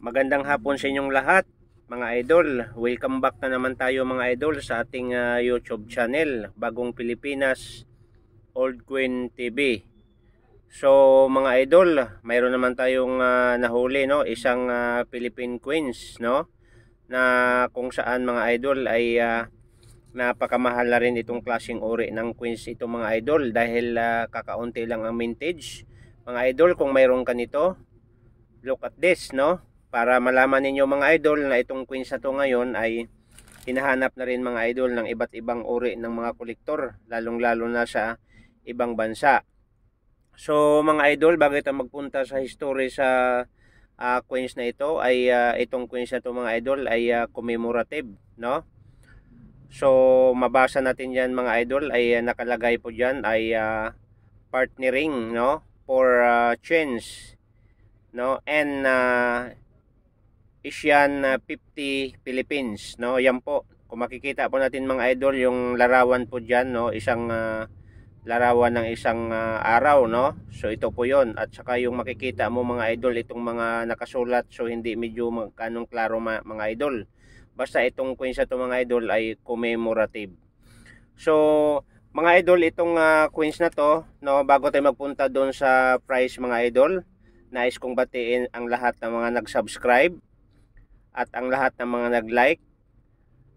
Magandang hapon sa inyong lahat mga idol. Welcome back na naman tayo mga idol sa ating uh, YouTube channel Bagong Pilipinas Old Queen TV. So mga idol, mayroon naman tayong uh, nahuli no, isang uh, Philippine Queens no na kung saan mga idol ay uh, napakamahal na rin itong klaseng ori ng queens ito mga idol dahil uh, kakaunti lang ang mintage mga idol kung mayroon ka nito look at this no para malaman ninyo mga idol na itong queens sa to ngayon ay hinahanap na rin mga idol ng iba't ibang uri ng mga kolektor lalong lalo na sa ibang bansa so mga idol bago ito magpunta sa history sa uh, queens na ito ay uh, itong queens na to mga idol ay uh, commemorative no so mabasa natin yan mga idol ay uh, nakalagay po dyan ay uh, partnering no for uh, change no and uh, Asian 50 ah, Philippines, no? Yan po. Kung makikita po natin mga idol, yung larawan po diyan, no? Isang uh, larawan ng isang uh, araw, no? So ito po 'yon. At saka yung makikita mo mga idol itong mga nakasulat so hindi medyo magkanong klaro ma mga idol. Basta itong coins sa to mga idol ay commemorative. So mga idol itong uh, coins na to, no, bago tayo magpunta doon sa price mga idol, nais kong batiin ang lahat ng mga nag-subscribe at ang lahat ng mga nag-like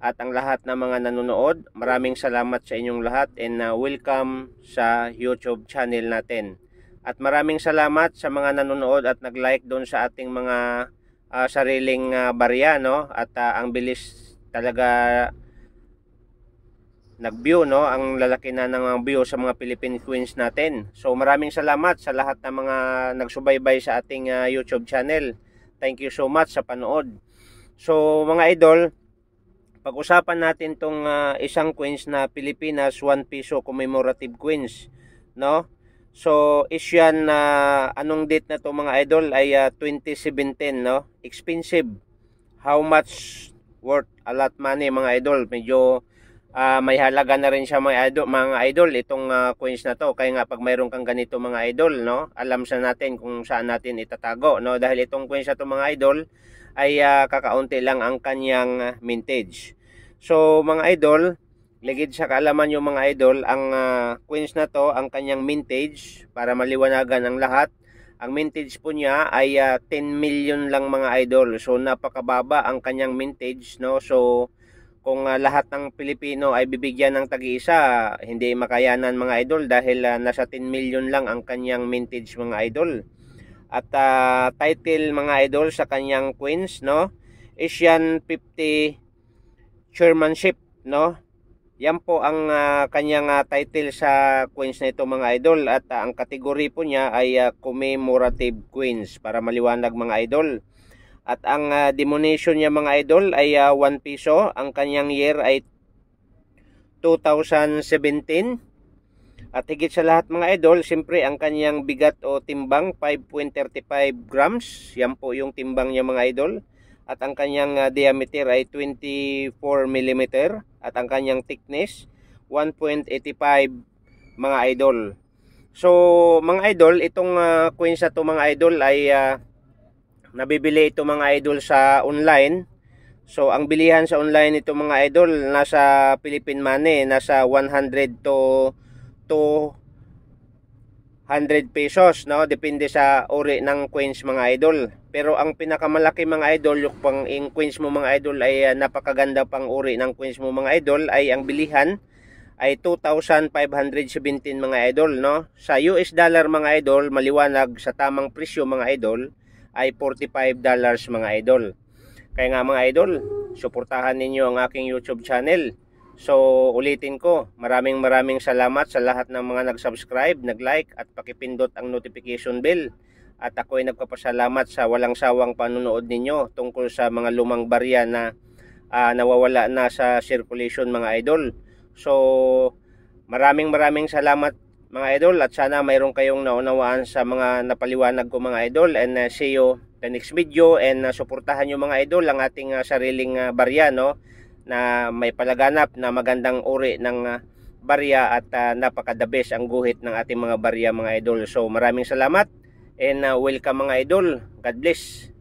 at ang lahat ng mga nanonood. Maraming salamat sa inyong lahat and uh, welcome sa YouTube channel natin. At maraming salamat sa mga nanonood at nag-like doon sa ating mga uh, sariling uh, barya no at uh, ang bilis talaga nag-view no ang lalaki na ng uh, view sa mga Philippine Queens natin. So maraming salamat sa lahat ng mga nagsubaybay sa ating uh, YouTube channel. Thank you so much sa panood. So mga idol, pag-usapan natin tong uh, isang queens na Pilipinas 1 peso commemorative queens, no? So is yan na uh, anong date na to mga idol ay uh, ah, 2017, no? Expensive. How much worth a lot money mga idol? Medyo uh, may halaga na rin siya mga idol, mga idol itong uh, coins na to. Kaya nga pag mayroon kang ganito mga idol, no, alam siya natin kung saan natin itatago, no, dahil itong coins na to mga idol ay uh, kakaunti lang ang kanyang mintage. So mga idol, ligid sa kaalaman yung mga idol, ang uh, coins na to, ang kanyang mintage para maliwanagan ang lahat. Ang mintage po niya ay uh, 10 million lang mga idol. So napakababa ang kanyang mintage, no. So kung uh, lahat ng Pilipino ay bibigyan ng tag-iisa, hindi makayanan mga idol dahil uh, nasa 10 million lang ang kanyang mintage mga idol. At uh, title mga idol sa kanyang Queens, no? Asian 50 Chairmanship, no? Yan po ang uh, kanyang uh, title sa Queens na ito mga idol at uh, ang kategory po niya ay uh, commemorative Queens para maliwanag mga idol. At ang uh, ah, demonation niya mga idol ay uh, ah, 1 piso. Ang kanyang year ay 2017. At higit sa lahat mga idol, siyempre ang kanyang bigat o timbang 5.35 grams. Yan po yung timbang niya mga idol. At ang kanyang uh, diameter ay 24 mm. At ang kanyang thickness 1.85 mga idol. So mga idol, itong uh, queen sa to mga idol ay... Uh, nabibili ito mga idol sa online. So ang bilihan sa online ito mga idol nasa Philippine money nasa 100 to to 100 pesos no depende sa uri ng coins mga idol. Pero ang pinakamalaki mga idol yung pang in coins mo mga idol ay uh, napakaganda pang uri ng coins mo mga idol ay ang bilihan ay 2,517 mga idol no. Sa US dollar mga idol maliwanag sa tamang presyo mga idol ay $45 dollars mga idol. Kaya nga mga idol, suportahan ninyo ang aking YouTube channel. So ulitin ko, maraming maraming salamat sa lahat ng mga nag-subscribe, nag-like at pakipindot ang notification bell. At ako ay nagpapasalamat sa walang sawang panunood ninyo tungkol sa mga lumang barya na uh, nawawala na sa circulation mga idol. So maraming maraming salamat mga idol at sana mayroon kayong naunawaan sa mga napaliwanag ko mga idol and uh, see you the next video and uh, suportahan nyo mga idol ang ating uh, sariling uh, barya no na may palaganap na magandang uri ng uh, barya at uh, napaka the best ang guhit ng ating mga barya mga idol so maraming salamat and uh, welcome mga idol God bless